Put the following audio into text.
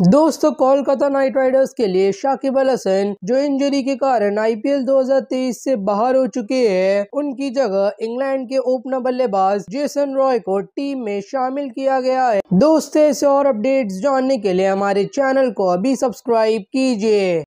दोस्तों Kolkata night Riders के लिए शाकिब अल हसन जो इंजरी के कारण आईपीएल 2023 से बाहर हो चुके हैं उनकी जगह इंग्लैंड के ओपनर बल्लेबाज जेसन रॉय को टीम में शामिल किया गया है दोस्तों ऐसे और अपडेट्स जानने के लिए हमारे चैनल को अभी सब्सक्राइब कीजिए